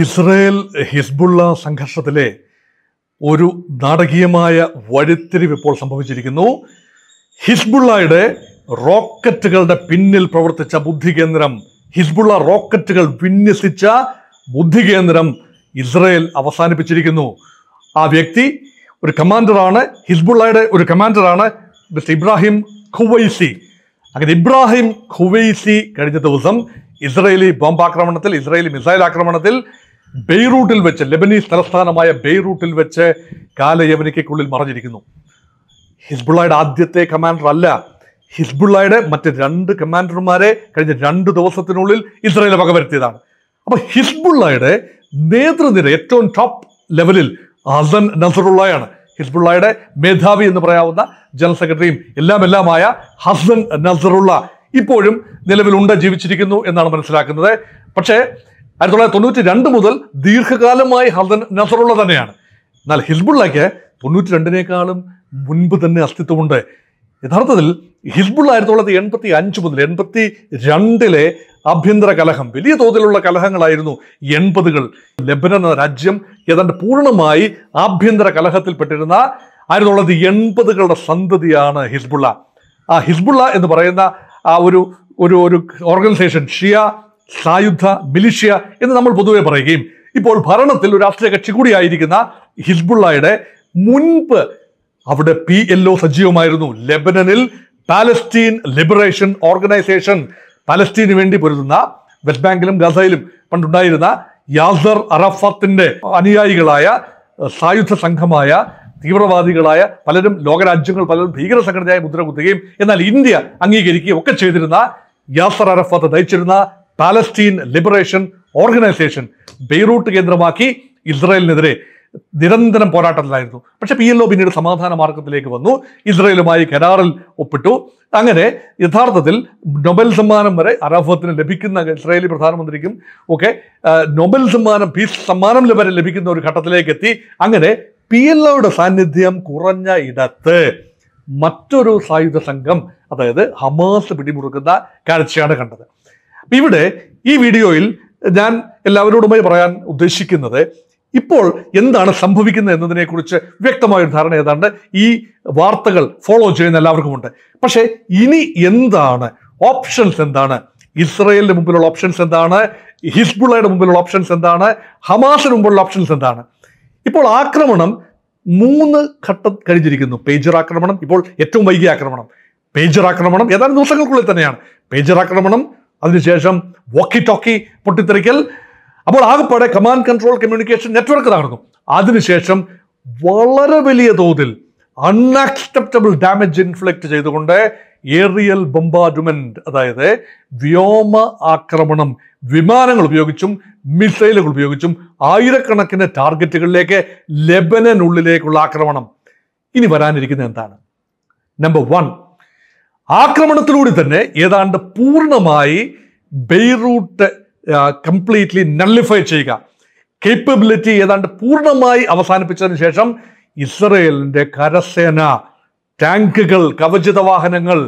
Israel Hezbollah സംഘർഷത്തിലെ ഒരു നാടകീയമായ വഴിത്തിരിവ് ഇപ്പോൾ സംഭവിച്ചിരിക്കുന്നു ഹിസ്ബുള്ളയുടെ റോക്കറ്റുകളുടെ പിന്നിൽ പ്രവർത്തിച്ച ബുദ്ധികേന്ദ്രം ഹിസ്ബുള്ള റോക്കറ്റുകൾ വിന്യസിച്ച ബുദ്ധികേന്ദ്രം ഇസ്രയേൽ അവസാനിപ്പിച്ചിരിക്കുന്നു ആ വ്യക്തി ഒരു കമാൻഡറാണ് ഹിസ്ബുള്ളയുടെ ഒരു കമാൻഡറാണ് മിസ്റ്റർ ഇബ്രാഹിം ഖുവൈസി അങ്ങനെ ഇബ്രാഹിം ഖുവൈസി കഴിഞ്ഞ ദിവസം ഇസ്രയേലി ബോംബാക്രമണത്തിൽ ഇസ്രയേലി മിസൈൽ ആക്രമണത്തിൽ ബെയ്റൂട്ടിൽ വെച്ച് ലെബനീസ് തലസ്ഥാനമായ ബെയ്റൂട്ടിൽ വെച്ച് കാലയവനിക്കുള്ളിൽ മറഞ്ഞിരിക്കുന്നു ഹിസ്ബുള്ളയുടെ ആദ്യത്തെ കമാൻഡർ അല്ല ഹിസ്ബുള്ളയുടെ മറ്റ് രണ്ട് കമാൻഡർമാരെ കഴിഞ്ഞ രണ്ട് ദിവസത്തിനുള്ളിൽ ഇസ്രയേൽ വകവരുത്തിയതാണ് അപ്പൊ ഹിസ്ബുള്ളയുടെ നേതൃനിര ഏറ്റവും ടോപ്പ് ലെവലിൽ അസൻ നസറുള്ളയാണ് ഹിസ്ബുള്ളയുടെ മേധാവി എന്ന് പറയാവുന്ന ജനറൽ സെക്രട്ടറിയും എല്ലാം എല്ലാമായ ഹസൻ നസറുള്ള ഇപ്പോഴും നിലവിലുണ്ട് ജീവിച്ചിരിക്കുന്നു എന്നാണ് മനസ്സിലാക്കുന്നത് പക്ഷേ ആയിരത്തി തൊള്ളായിരത്തി തൊണ്ണൂറ്റി രണ്ട് മുതൽ ദീർഘകാലമായി ഹസൻ നസറുള്ള തന്നെയാണ് എന്നാൽ ഹിസ്ബുള്ളയ്ക്ക് തൊണ്ണൂറ്റി രണ്ടിനേക്കാളും മുൻപ് തന്നെ അസ്തിത്വമുണ്ട് യഥാർത്ഥത്തിൽ ഹിസ്ബുള്ള ആയിരത്തി തൊള്ളായിരത്തി എൺപത്തി അഞ്ച് മുതൽ എൺപത്തി രണ്ടിലെ ആഭ്യന്തര കലഹം വലിയ തോതിലുള്ള കലഹങ്ങളായിരുന്നു എൺപതുകൾ ലബനൻ രാജ്യം ഏതാണ്ട് പൂർണ്ണമായി ആഭ്യന്തര കലഹത്തിൽപ്പെട്ടിരുന്ന ആയിരത്തി തൊള്ളായിരത്തി എൺപതുകളുടെ സന്തതിയാണ് ഹിസ്ബുള്ള ആ ഹിസ്ബുള്ള എന്ന് പറയുന്ന ആ ഒരു ഒരു ഒരു ഓർഗനൈസേഷൻ ഷിയ സായുധ മിലിഷ്യ എന്ന് നമ്മൾ പൊതുവെ പറയുകയും ഇപ്പോൾ ഭരണത്തിൽ ഒരു രാഷ്ട്രീയ കക്ഷി കൂടിയായിരിക്കുന്ന ഹിസ്ബുള്ളയുടെ മുൻപ് അവിടെ പി എൽ ഒ സജീവമായിരുന്നു ലെബനനിൽ പാലസ്റ്റീൻ ലിബറേഷൻ ഓർഗനൈസേഷൻ പലസ്തീന് വേണ്ടി പൊരുതുന്ന വെസ്റ്റ് ബാങ്കിലും ഗസയിലും പണ്ടുണ്ടായിരുന്ന യാസർ അറഫത്തിന്റെ അനുയായികളായ സായുധ സംഘമായ തീവ്രവാദികളായ പലരും ലോകരാജ്യങ്ങൾ പലരും ഭീകര സംഘടനയായി മുദ്ര കുത്തുകയും എന്നാൽ ഇന്ത്യ അംഗീകരിക്കുകയും ഒക്കെ ചെയ്തിരുന്ന യാസർ അറഫത്ത് നയിച്ചിരുന്ന പാലസ്റ്റീൻ ലിബറേഷൻ ഓർഗനൈസേഷൻ ബെയ്റൂട്ട് കേന്ദ്രമാക്കി ഇസ്രായേലിനെതിരെ നിരന്തരം പോരാട്ടത്തിലായിരുന്നു പക്ഷേ പി എൽ ഒ പിന്നീട് സമാധാന മാർഗത്തിലേക്ക് വന്നു ഇസ്രയേലുമായി കരാറിൽ ഒപ്പിട്ടു അങ്ങനെ യഥാർത്ഥത്തിൽ നൊബൽ സമ്മാനം വരെ അറാഫത്തിന് ലഭിക്കുന്ന ഇസ്രായേലി പ്രധാനമന്ത്രിക്കും ഒക്കെ നൊബൽ സമ്മാനം പീസ് സമ്മാനം വരെ ലഭിക്കുന്ന ഒരു ഘട്ടത്തിലേക്ക് എത്തി അങ്ങനെ പി എൽ ഒയുടെ സാന്നിധ്യം കുറഞ്ഞ ഇടത്ത് മറ്റൊരു സായുധ സംഘം അതായത് ഹമാസ് പിടിമുറുക്കുന്ന കാഴ്ചയാണ് കണ്ടത് ഇവിടെ ഈ വീഡിയോയിൽ ഞാൻ എല്ലാവരോടുമായി പറയാൻ ഉദ്ദേശിക്കുന്നത് ഇപ്പോൾ എന്താണ് സംഭവിക്കുന്നത് എന്നതിനെക്കുറിച്ച് വ്യക്തമായൊരു ഒരു ധാരണ ഏതാണ്ട് ഈ വാർത്തകൾ ഫോളോ ചെയ്യുന്ന എല്ലാവർക്കുമുണ്ട് പക്ഷേ ഇനി എന്താണ് ഓപ്ഷൻസ് എന്താണ് ഇസ്രയേലിന്റെ മുമ്പിലുള്ള ഓപ്ഷൻസ് എന്താണ് ഹിസ്ബുള്ളയുടെ മുമ്പിലുള്ള ഓപ്ഷൻസ് എന്താണ് ഹമാസിന് മുമ്പിലുള്ള ഓപ്ഷൻസ് എന്താണ് ഇപ്പോൾ ആക്രമണം മൂന്ന് ഘട്ടം കഴിഞ്ഞിരിക്കുന്നു പേജർ ആക്രമണം ഇപ്പോൾ ഏറ്റവും വൈകിയ ആക്രമണം പേജർ ആക്രമണം ഏതാനും ദിവസങ്ങൾക്കുള്ളിൽ തന്നെയാണ് പേജർ ആക്രമണം അതിനുശേഷം വോക്കി ടോക്കി പൊട്ടിത്തെറിക്കൽ അപ്പോൾ ആകെപ്പാടെ കമാൻഡ് കൺട്രോൾ കമ്മ്യൂണിക്കേഷൻ നെറ്റ്വർക്ക് നടന്നു അതിനുശേഷം വളരെ വലിയ തോതിൽ അൺആക്സെപ്റ്റബിൾ ഡാമേജ് ഇൻഫ്ലക്ട് ചെയ്തുകൊണ്ട് ഏറിയൽ ബൊമ്പാർഡ്മെന്റ് അതായത് വ്യോമ ആക്രമണം വിമാനങ്ങൾ ഉപയോഗിച്ചും മിസൈലുകൾ ഉപയോഗിച്ചും ആയിരക്കണക്കിന് ടാർഗറ്റുകളിലേക്ക് ലെബനനുള്ളിലേക്കുള്ള ആക്രമണം ഇനി വരാനിരിക്കുന്നത് എന്താണ് നമ്പർ വൺ ആക്രമണത്തിലൂടെ തന്നെ ഏതാണ്ട് പൂർണ്ണമായി ബെയ്റൂട്ട് കംപ്ലീറ്റ്ലി നള്ളിഫൈ ചെയ്യുക കേപ്പബിലിറ്റി ഏതാണ്ട് പൂർണ്ണമായി അവസാനിപ്പിച്ചതിന് ശേഷം ഇസ്രയേലിൻ്റെ കരസേന ടാങ്കുകൾ കവചിത വാഹനങ്ങൾ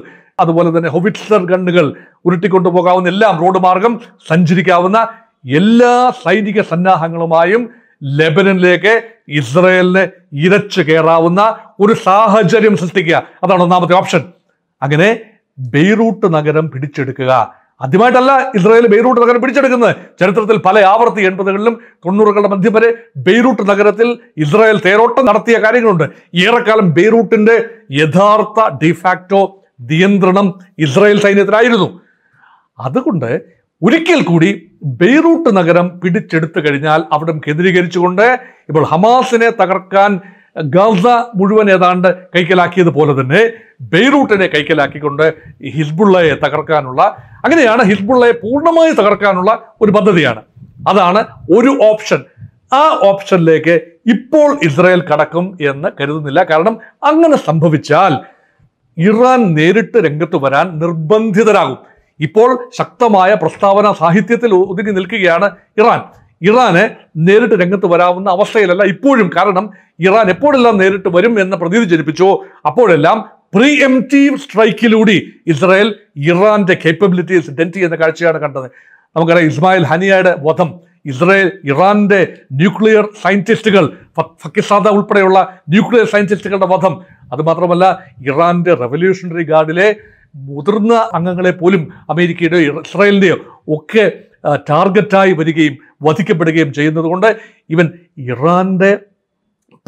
അതുപോലെ തന്നെ ഹൊവിറ്റ്സർ ഗണ്ണുകൾ ഉരുട്ടിക്കൊണ്ടുപോകാവുന്ന എല്ലാം റോഡ് മാർഗം സഞ്ചരിക്കാവുന്ന എല്ലാ സൈനിക സന്നാഹങ്ങളുമായും ലെബനനിലേക്ക് ഇസ്രയേലിന് ഇരച്ചു കയറാവുന്ന ഒരു സാഹചര്യം സൃഷ്ടിക്കുക അതാണ് ഒന്നാമത്തെ ഓപ്ഷൻ അങ്ങനെ ബെയ്റൂട്ട് നഗരം പിടിച്ചെടുക്കുക ആദ്യമായിട്ടല്ല ഇസ്രായേൽ ബെയ്റൂട്ട് നഗരം പിടിച്ചെടുക്കുന്നത് ചരിത്രത്തിൽ പല ആവർത്തി എൺപതുകളിലും തൊണ്ണൂറുകളുടെ മധ്യം വരെ ബെയ്റൂട്ട് നഗരത്തിൽ ഇസ്രായേൽ തേരോട്ടം നടത്തിയ കാര്യങ്ങളുണ്ട് ഏറെക്കാലം ബെയ്റൂട്ടിന്റെ യഥാർത്ഥ ഡിഫാക്ടോ നിയന്ത്രണം ഇസ്രായേൽ സൈന്യത്തിലായിരുന്നു അതുകൊണ്ട് ഒരിക്കൽ കൂടി ബെയ്റൂട്ട് നഗരം പിടിച്ചെടുത്തു കഴിഞ്ഞാൽ അവിടം കേന്ദ്രീകരിച്ചുകൊണ്ട് ഇപ്പോൾ ഹമാസിനെ തകർക്കാൻ ഗാസ മുഴുവൻ ഏതാണ്ട് കൈക്കലാക്കിയതുപോലെ തന്നെ ബെയ്റൂട്ടിനെ കൈക്കലാക്കിക്കൊണ്ട് ഹിസ്ബുള്ളയെ തകർക്കാനുള്ള അങ്ങനെയാണ് ഹിസ്ബുള്ളയെ പൂർണ്ണമായി തകർക്കാനുള്ള ഒരു പദ്ധതിയാണ് അതാണ് ഒരു ഓപ്ഷൻ ആ ഓപ്ഷനിലേക്ക് ഇപ്പോൾ ഇസ്രായേൽ കടക്കും എന്ന് കരുതുന്നില്ല കാരണം അങ്ങനെ സംഭവിച്ചാൽ ഇറാൻ നേരിട്ട് രംഗത്ത് വരാൻ നിർബന്ധിതരാകും ഇപ്പോൾ ശക്തമായ പ്രസ്താവന സാഹിത്യത്തിൽ ഒതുങ്ങി നിൽക്കുകയാണ് ഇറാൻ ഇറാന് നേരിട്ട് രംഗത്ത് വരാവുന്ന അവസ്ഥയിലല്ല ഇപ്പോഴും കാരണം ഇറാൻ എപ്പോഴെല്ലാം നേരിട്ട് വരും എന്ന പ്രതീതി ജനിപ്പിച്ചോ അപ്പോഴെല്ലാം പ്രീ എം ടീവ് സ്ട്രൈക്കിലൂടെ ഇസ്രായേൽ ഇറാന്റെ കേപ്പബിലിറ്റീസ് ഡെൻറ്റ് ചെയ്യുന്ന കാഴ്ചയാണ് കണ്ടത് നമുക്കറിയാം ഇസ്മായിൽ ഹനിയയുടെ വധം ഇസ്രായേൽ ഇറാന്റെ ന്യൂക്ലിയർ സയൻറ്റിസ്റ്റുകൾ ഫക്കിസാദ ഉൾപ്പെടെയുള്ള ന്യൂക്ലിയർ സയൻറ്റിസ്റ്റുകളുടെ വധം അതുമാത്രമല്ല ഇറാന്റെ റെവല്യൂഷണറി ഗാർഡിലെ മുതിർന്ന അംഗങ്ങളെ പോലും അമേരിക്കയുടെയോ ഇസ്രായേലിൻ്റെയോ ഒക്കെ ടാർഗറ്റായി വരികയും വധിക്കപ്പെടുകയും ചെയ്യുന്നതുകൊണ്ട് ഇവൻ ഇറാന്റെ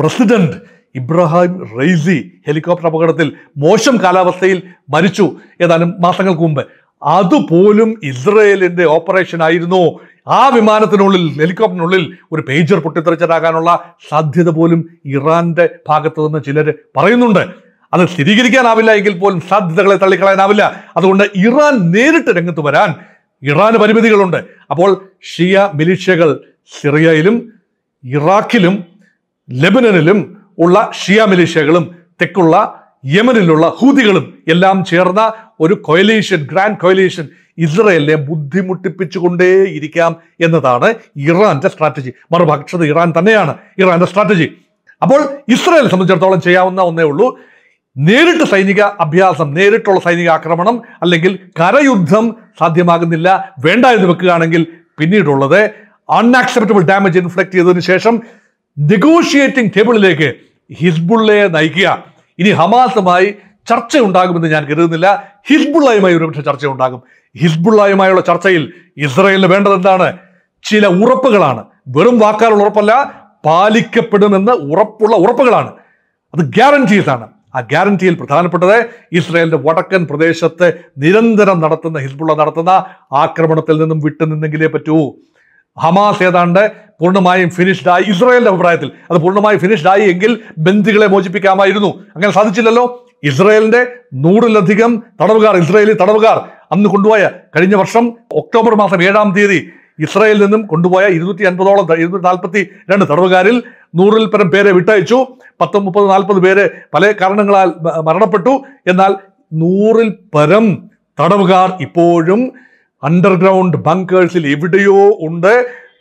പ്രസിഡന്റ് ഇബ്രാഹിം റെയ്സി ഹെലികോപ്റ്റർ അപകടത്തിൽ മോശം കാലാവസ്ഥയിൽ മരിച്ചു ഏതാനും മാസങ്ങൾക്ക് മുമ്പ് അതുപോലും ഇസ്രയേലിൻ്റെ ഓപ്പറേഷൻ ആയിരുന്നു ആ വിമാനത്തിനുള്ളിൽ ഹെലികോപ്റ്ററിനുള്ളിൽ ഒരു പേജർ പൊട്ടിത്തെറിച്ചിട്ടാകാനുള്ള സാധ്യത പോലും ഇറാന്റെ ഭാഗത്ത് നിന്ന് ചിലർ പറയുന്നുണ്ട് അത് സ്ഥിരീകരിക്കാനാവില്ല എങ്കിൽ പോലും സാധ്യതകളെ തള്ളിക്കളയാനാവില്ല അതുകൊണ്ട് ഇറാൻ നേരിട്ട് രംഗത്ത് വരാൻ ഇറാന് പരിമിതികളുണ്ട് അപ്പോൾ ഷിയ മിലിഷ്യകൾ സിറിയയിലും ഇറാഖിലും ലെബനനിലും ഉള്ള ഷിയ മിലിഷ്യകളും തെക്കുള്ള യമനിലുള്ള ഹൂതികളും എല്ലാം ചേർന്ന ഒരു കൊയലേഷൻ ഗ്രാൻഡ് കൊയലേഷൻ ഇസ്രയേലിനെ ഇരിക്കാം എന്നതാണ് ഇറാന്റെ സ്ട്രാറ്റജി മറുപക്ഷത് ഇറാൻ തന്നെയാണ് ഇറാന്റെ സ്ട്രാറ്റജി അപ്പോൾ ഇസ്രയേലിനെ സംബന്ധിച്ചിടത്തോളം ചെയ്യാവുന്ന ഒന്നേ ഉള്ളൂ നേരിട്ട് സൈനിക അഭ്യാസം നേരിട്ടുള്ള സൈനിക ആക്രമണം അല്ലെങ്കിൽ കരയുദ്ധം സാധ്യമാകുന്നില്ല വേണ്ട എന്ന് വെക്കുകയാണെങ്കിൽ പിന്നീടുള്ളത് അൺആക്സെപ്റ്റബിൾ ഡാമേജ് ഇൻഫ്ലക്ട് ചെയ്തതിനു ശേഷം നെഗോഷിയേറ്റിംഗ് ടേബിളിലേക്ക് ഹിസ്ബുള്ളയെ നയിക്കുക ഇനി ഹമാസുമായി ചർച്ച ഉണ്ടാകുമെന്ന് ഞാൻ കരുതുന്നില്ല ഹിസ്ബുള്ളയുമായി ഒരുപക്ഷെ ചർച്ച ഉണ്ടാകും ഹിസ്ബുള്ളയുമായുള്ള ചർച്ചയിൽ ഇസ്രയേലിന് വേണ്ടത് എന്താണ് ചില ഉറപ്പുകളാണ് വെറും വാക്കാലുള്ള ഉറപ്പല്ല പാലിക്കപ്പെടുമെന്ന് ഉറപ്പുള്ള ഉറപ്പുകളാണ് അത് ഗ്യാരണ്ടീസ് ആണ് ആ ഗ്യാരണ്ടിയിൽ പ്രധാനപ്പെട്ടത് ഇസ്രായേലിന്റെ വടക്കൻ പ്രദേശത്ത് നിരന്തരം നടത്തുന്ന ഹിസ്ബുള്ള നടത്തുന്ന ആക്രമണത്തിൽ നിന്നും വിട്ടുനിന്നെങ്കിലേ പറ്റൂ ഹമാസ് ഏതാണ്ട് പൂർണ്ണമായും ഫിനിഷ്ഡ് ആയി ഇസ്രായേലിന്റെ അഭിപ്രായത്തിൽ അത് പൂർണ്ണമായും ആയി എങ്കിൽ ബന്ദികളെ മോചിപ്പിക്കാമായിരുന്നു അങ്ങനെ സാധിച്ചില്ലല്ലോ ഇസ്രായേലിന്റെ നൂറിലധികം തടവുകാർ ഇസ്രായേലി തടവുകാർ അന്ന് കൊണ്ടുപോയ കഴിഞ്ഞ വർഷം ഒക്ടോബർ മാസം ഏഴാം തീയതി ഇസ്രായേലിൽ നിന്നും കൊണ്ടുപോയ ഇരുന്നൂറ്റി അൻപതോളം ഇരുന്നൂറ്റി നാൽപ്പത്തി രണ്ട് തടവുകാരിൽ നൂറിൽ പരം പേരെ വിട്ടയച്ചു പത്തും മുപ്പത് നാൽപ്പത് പേര് പല കാരണങ്ങളാൽ മരണപ്പെട്ടു എന്നാൽ നൂറിൽ പരം തടവുകാർ ഇപ്പോഴും അണ്ടർഗ്രൗണ്ട് ബങ്കേഴ്സിൽ എവിടെയോ ഉണ്ട്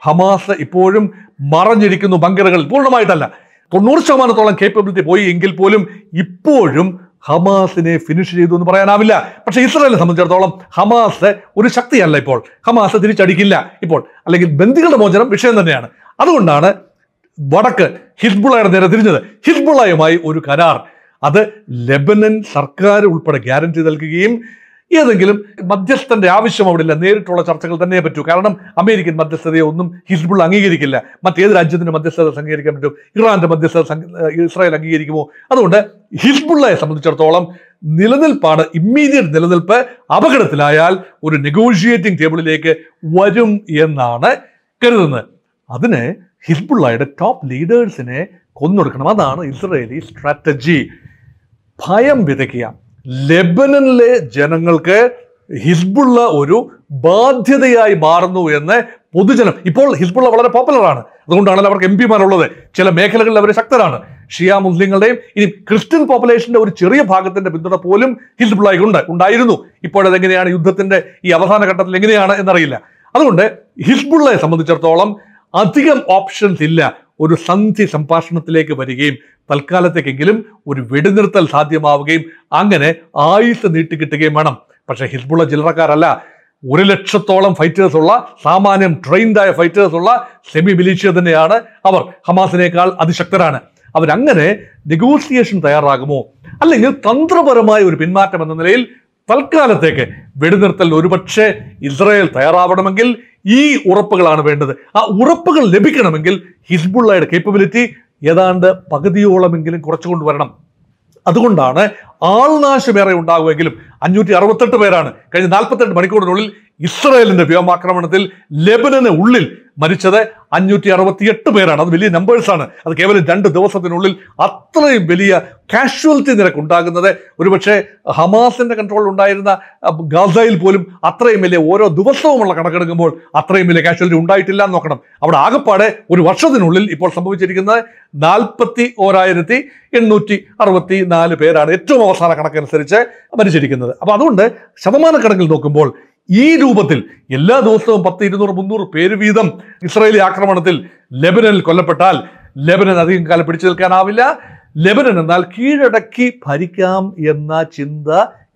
ഹമാസ് ഇപ്പോഴും മറഞ്ഞിരിക്കുന്നു ബങ്കറുകൾ പൂർണ്ണമായിട്ടല്ല തൊണ്ണൂറ് ശതമാനത്തോളം കേപ്പബിലിറ്റി പോയി എങ്കിൽ പോലും ഇപ്പോഴും ഹമാസിനെ ഫിനിഷ് ചെയ്തു എന്ന് പറയാനാവില്ല പക്ഷെ ഇസ്രായേലിനെ സംബന്ധിച്ചിടത്തോളം ഹമാസ് ഒരു ശക്തിയല്ല ഇപ്പോൾ ഹമാസ് തിരിച്ചടിക്കില്ല ഇപ്പോൾ അല്ലെങ്കിൽ ബന്ധികളുടെ മോചനം വിഷയം തന്നെയാണ് അതുകൊണ്ടാണ് വടക്ക് ഹിസ്ബുളയുടെ നേരെ തിരിഞ്ഞത് ഹിസ്ബുളയുമായി ഒരു കരാർ അത് ലെബനൻ സർക്കാർ ഉൾപ്പെടെ ഗ്യാരണ്ടി നൽകുകയും ഏതെങ്കിലും മധ്യസ്ഥന്റെ ആവശ്യം അവിടെ ഇല്ല നേരിട്ടുള്ള ചർച്ചകൾ തന്നെ പറ്റൂ കാരണം അമേരിക്കൻ മധ്യസ്ഥതയെ ഒന്നും ഹിസ്ബുൾ അംഗീകരിക്കില്ല മറ്റേത് രാജ്യത്തിന്റെ മധ്യസ്ഥത അംഗീകരിക്കാൻ പറ്റും ഇറാന്റെ മധ്യസ്ഥത ഇസ്രായേൽ അംഗീകരിക്കുമോ അതുകൊണ്ട് ഹിസ്ബുള്ളയെ സംബന്ധിച്ചിടത്തോളം നിലനിൽപ്പാണ് ഇമ്മീഡിയറ്റ് നിലനിൽപ്പ് അപകടത്തിലായാൽ ഒരു നെഗോഷിയേറ്റിംഗ് ടേബിളിലേക്ക് വരും എന്നാണ് കരുതുന്നത് അതിന് ഹിസ്ബുള്ളയുടെ ടോപ്പ് ലീഡേഴ്സിനെ കൊന്നൊടുക്കണം അതാണ് ഇസ്രയേലി സ്ട്രാറ്റജി ഭയം വിതയ്ക്കുക ലെബനനിലെ ജനങ്ങൾക്ക് ഹിസ്ബുള്ള ഒരു ബാധ്യതയായി മാറുന്നു എന്ന് പൊതുജനം ഇപ്പോൾ ഹിസ്ബുള്ള വളരെ പോപ്പുലറാണ് അതുകൊണ്ടാണല്ലോ അവർക്ക് എം പിമാരുള്ളത് ചില മേഖലകളിൽ അവർ ശക്തരാണ് ഷിയ മുസ്ലിങ്ങളുടെയും ഇനി ക്രിസ്ത്യൻ പോപ്പുലേഷന്റെ ഒരു ചെറിയ ഭാഗത്തിന്റെ പിന്തുണ പോലും ഉണ്ട് ഉണ്ടായിരുന്നു ഇപ്പോഴതെങ്ങനെയാണ് യുദ്ധത്തിന്റെ ഈ അവസാന ഘട്ടത്തിൽ എങ്ങനെയാണ് എന്നറിയില്ല അതുകൊണ്ട് ഹിസ്ബുള്ളയെ സംബന്ധിച്ചിടത്തോളം അധികം ഓപ്ഷൻസ് ഇല്ല ഒരു സന്ധി സംഭാഷണത്തിലേക്ക് വരികയും തൽക്കാലത്തേക്കെങ്കിലും ഒരു വെടിനിർത്തൽ സാധ്യമാവുകയും അങ്ങനെ ആയുസ് നീട്ടിക്കിട്ടുകയും വേണം പക്ഷേ ഹിസ്ബുള്ള ചില്ലറക്കാരല്ല ഒരു ലക്ഷത്തോളം ഫൈറ്റേഴ്സ് ഉള്ള സാമാന്യം ട്രെയിൻഡായ ഫൈറ്റേഴ്സ് ഉള്ള സെമി മിലീഷ്യ തന്നെയാണ് അവർ ഹമാസിനേക്കാൾ അതിശക്തരാണ് അവരങ്ങനെ നെഗോസിയേഷൻ തയ്യാറാകുമോ അല്ലെങ്കിൽ തന്ത്രപരമായ ഒരു പിന്മാറ്റം എന്ന നിലയിൽ തൽക്കാലത്തേക്ക് വെടിനിർത്തൽ ഒരുപക്ഷെ ഇസ്രായേൽ തയ്യാറാവണമെങ്കിൽ ഈ ഉറപ്പുകളാണ് വേണ്ടത് ആ ഉറപ്പുകൾ ലഭിക്കണമെങ്കിൽ ഹിസ്ബുള്ളയുടെ കേപ്പബിലിറ്റി ഏതാണ്ട് പകുതിയോളമെങ്കിലും കുറച്ചു കൊണ്ടുവരണം അതുകൊണ്ടാണ് ആൾനാശമേറെ ഉണ്ടാകുമെങ്കിലും അഞ്ഞൂറ്റി അറുപത്തെട്ട് പേരാണ് കഴിഞ്ഞ നാൽപ്പത്തെട്ട് മണിക്കൂറിനുള്ളിൽ ഇസ്രായേലിന്റെ വ്യോമാക്രമണത്തിൽ ലെബനന് ഉള്ളിൽ മരിച്ചത് അഞ്ഞൂറ്റി അറുപത്തിയെട്ട് പേരാണ് അത് വലിയ നമ്പേഴ്സാണ് അത് കേവലം രണ്ട് ദിവസത്തിനുള്ളിൽ അത്രയും വലിയ കാഷ്വാലിറ്റി നിരക്ക് ഉണ്ടാകുന്നത് ഒരുപക്ഷെ ഹമാസിൻ്റെ കൺട്രോളിൽ ഉണ്ടായിരുന്ന ഗാസയിൽ പോലും അത്രയും വലിയ ഓരോ ദിവസവുമുള്ള കണക്കെടുക്കുമ്പോൾ അത്രയും വലിയ കാഷ്വാലിറ്റി ഉണ്ടായിട്ടില്ല എന്ന് നോക്കണം അവിടെ ആകെപ്പാടെ ഒരു വർഷത്തിനുള്ളിൽ ഇപ്പോൾ സംഭവിച്ചിരിക്കുന്നത് നാൽപ്പത്തി ഓരായിരത്തി എണ്ണൂറ്റി അറുപത്തി നാല് പേരാണ് ഏറ്റവും അവസാന കണക്കനുസരിച്ച് മരിച്ചിരിക്കുന്നത് അപ്പോൾ അതുകൊണ്ട് ശതമാനക്കണക്കിൽ നോക്കുമ്പോൾ ഈ രൂപത്തിൽ എല്ലാ ദിവസവും പത്ത് ഇരുന്നൂറ് മുന്നൂറ് പേര് വീതം ഇസ്രായേലി ആക്രമണത്തിൽ ലെബനനിൽ കൊല്ലപ്പെട്ടാൽ ലെബനൻ അധികം കാലം പിടിച്ചു നിൽക്കാനാവില്ല ലെബനൻ എന്നാൽ കീഴടക്കി ഭരിക്കാം എന്ന ചിന്ത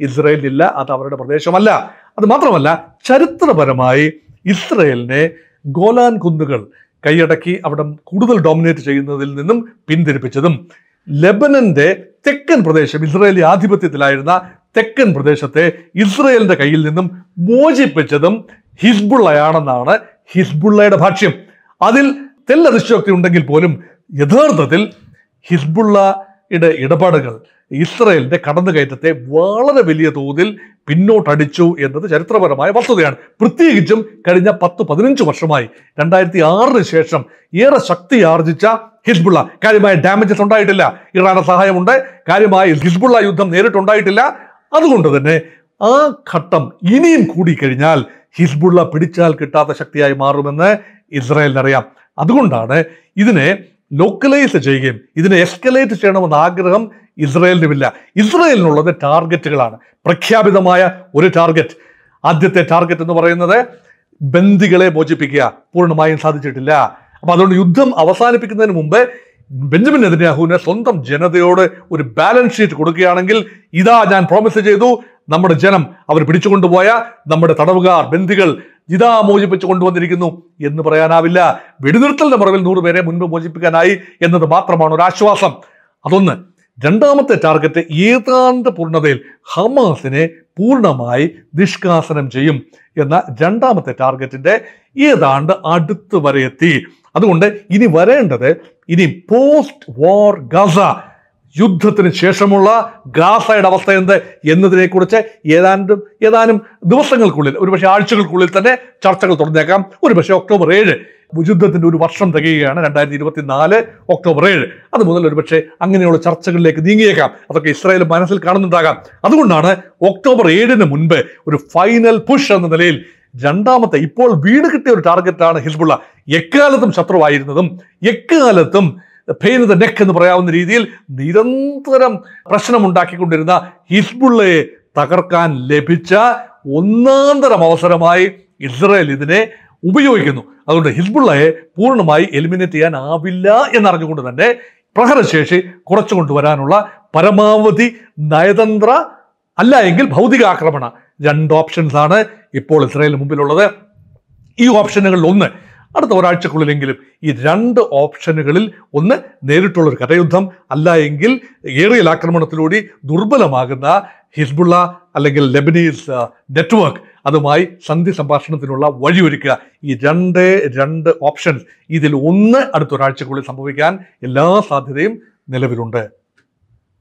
ഇസ്രായേലില്ല അത് അവരുടെ പ്രദേശമല്ല അത് മാത്രമല്ല ചരിത്രപരമായി ഇസ്രയേലിനെ ഗോലാൻ കുന്നുകൾ കൈയടക്കി അവിടെ കൂടുതൽ ഡോമിനേറ്റ് ചെയ്യുന്നതിൽ നിന്നും പിന്തിരിപ്പിച്ചതും ലെബനന്റെ തെക്കൻ പ്രദേശം ഇസ്രായേലി ആധിപത്യത്തിലായിരുന്ന തെക്കൻ പ്രദേശത്തെ ഇസ്രയേലിന്റെ കയ്യിൽ നിന്നും മോചിപ്പിച്ചതും ഹിസ്ബുള്ളയാണെന്നാണ് ഹിസ്ബുള്ളയുടെ ഭാഷ്യം അതിൽ തെല്ലതിശോക്തി ഉണ്ടെങ്കിൽ പോലും യഥാർത്ഥത്തിൽ ഹിസ്ബുള്ളയുടെ ഇടപാടുകൾ ഇസ്രയേലിന്റെ കടന്നുകയറ്റത്തെ വളരെ വലിയ തോതിൽ പിന്നോട്ടടിച്ചു എന്നത് ചരിത്രപരമായ വസ്തുതയാണ് പ്രത്യേകിച്ചും കഴിഞ്ഞ പത്ത് പതിനഞ്ച് വർഷമായി രണ്ടായിരത്തി ആറിന് ശേഷം ഏറെ ശക്തി ആർജിച്ച ഹിസ്ബുള്ള കാര്യമായ ഡാമേജസ് ഉണ്ടായിട്ടില്ല ഇറാന്റെ സഹായമുണ്ട് കാര്യമായി ഹിസ്ബുള്ള യുദ്ധം നേരിട്ടുണ്ടായിട്ടില്ല അതുകൊണ്ട് തന്നെ ആ ഘട്ടം ഇനിയും കൂടിക്കഴിഞ്ഞാൽ ഹിസ്ബുള്ള പിടിച്ചാൽ കിട്ടാത്ത ശക്തിയായി മാറുമെന്ന് ഇസ്രായേലിനറിയാം അതുകൊണ്ടാണ് ഇതിനെ ലോക്കലൈസ് ചെയ്യുകയും ഇതിനെ എസ്കലേറ്റ് ചെയ്യണമെന്ന ആഗ്രഹം ഇസ്രായേലിനുമില്ല ഇസ്രായേലിനുള്ളത് ടാർഗറ്റുകളാണ് പ്രഖ്യാപിതമായ ഒരു ടാർഗറ്റ് ആദ്യത്തെ ടാർഗറ്റ് എന്ന് പറയുന്നത് ബന്ദികളെ മോചിപ്പിക്കുക പൂർണ്ണമായും സാധിച്ചിട്ടില്ല അപ്പം അതുകൊണ്ട് യുദ്ധം അവസാനിപ്പിക്കുന്നതിന് മുമ്പ് ബെഞ്ചമിൻ നെതന്യാഹുവിന് സ്വന്തം ജനതയോട് ഒരു ബാലൻസ് ഷീറ്റ് കൊടുക്കുകയാണെങ്കിൽ ഇതാ ഞാൻ പ്രോമിസ് ചെയ്തു നമ്മുടെ ജനം അവർ പിടിച്ചുകൊണ്ടുപോയ നമ്മുടെ തടവുകാർ ബന്ധികൾ ഇതാ മോചിപ്പിച്ചു കൊണ്ടുവന്നിരിക്കുന്നു എന്ന് പറയാനാവില്ല വെടിനിർത്തലിന്റെ മറവിൽ നൂറുപേരെ മുൻപ് മോചിപ്പിക്കാനായി എന്നത് മാത്രമാണ് ഒരു ആശ്വാസം അതൊന്ന് രണ്ടാമത്തെ ടാർഗറ്റ് ഏതാണ്ട് പൂർണ്ണതയിൽ ഹമാസിനെ പൂർണ്ണമായി നിഷ്കാസനം ചെയ്യും എന്ന രണ്ടാമത്തെ ടാർഗറ്റിന്റെ ഏതാണ്ട് അടുത്ത് വരെ എത്തി അതുകൊണ്ട് ഇനി വരേണ്ടത് ഇനി പോസ്റ്റ് വാർ ഗസ യുദ്ധത്തിന് ശേഷമുള്ള ഗാസയുടെ അവസ്ഥ എന്ത് എന്നതിനെക്കുറിച്ച് ഏതാണ്ട് ഏതാനും ദിവസങ്ങൾക്കുള്ളിൽ ഒരുപക്ഷെ ആഴ്ചകൾക്കുള്ളിൽ തന്നെ ചർച്ചകൾ തുടർന്നേക്കാം ഒരുപക്ഷെ ഒക്ടോബർ ഏഴ് യുദ്ധത്തിൻ്റെ ഒരു വർഷം തികയുകയാണ് രണ്ടായിരത്തി ഇരുപത്തി നാല് ഒക്ടോബർ ഏഴ് അത് മുതൽ ഒരുപക്ഷെ അങ്ങനെയുള്ള ചർച്ചകളിലേക്ക് നീങ്ങിയേക്കാം അതൊക്കെ ഇസ്രായേൽ മനസ്സിൽ കാണുന്നുണ്ടാകാം അതുകൊണ്ടാണ് ഒക്ടോബർ ഏഴിന് മുൻപ് ഒരു ഫൈനൽ പുഷ് എന്ന നിലയിൽ രണ്ടാമത്തെ ഇപ്പോൾ വീട് കിട്ടിയ ഒരു ടാർഗറ്റാണ് ഹിസ്ബുള്ള എക്കാലത്തും ശത്രുവായിരുന്നതും എക്കാലത്തും പെയിൻ നെക്ക് എന്ന് പറയാവുന്ന രീതിയിൽ നിരന്തരം പ്രശ്നമുണ്ടാക്കിക്കൊണ്ടിരുന്ന ഹിസ്ബുള്ളയെ തകർക്കാൻ ലഭിച്ച ഒന്നാന്തരം അവസരമായി ഇസ്രയേൽ ഇതിനെ ഉപയോഗിക്കുന്നു അതുകൊണ്ട് ഹിസ്ബുള്ളയെ പൂർണ്ണമായി എലിമിനേറ്റ് ചെയ്യാൻ ആവില്ല എന്നറിഞ്ഞുകൊണ്ട് തന്നെ പ്രഹരശേഷി കുറച്ചു കൊണ്ടുവരാനുള്ള പരമാവധി നയതന്ത്ര അല്ല എങ്കിൽ ഭൗതികാക്രമണ രണ്ട് ഓപ്ഷൻസ് ആണ് ഇപ്പോൾ ഇസ്രായേലിന് മുമ്പിലുള്ളത് ഈ ഓപ്ഷനുകളിൽ ഒന്ന് അടുത്ത ഒരാഴ്ചക്കുള്ളിലെങ്കിലും ഈ രണ്ട് ഓപ്ഷനുകളിൽ ഒന്ന് നേരിട്ടുള്ള ഒരു കരയുദ്ധം അല്ല എങ്കിൽ ഏറിയൽ ആക്രമണത്തിലൂടെ ദുർബലമാകുന്ന ഹിസ്ബുള്ള അല്ലെങ്കിൽ ലെബനീസ് നെറ്റ്വർക്ക് അതുമായി സന്ധി സംഭാഷണത്തിനുള്ള വഴിയൊരുക്കുക ഈ രണ്ട് രണ്ട് ഓപ്ഷൻസ് ഇതിൽ ഒന്ന് അടുത്ത ഒരാഴ്ചക്കുള്ളിൽ സംഭവിക്കാൻ എല്ലാ സാധ്യതയും നിലവിലുണ്ട്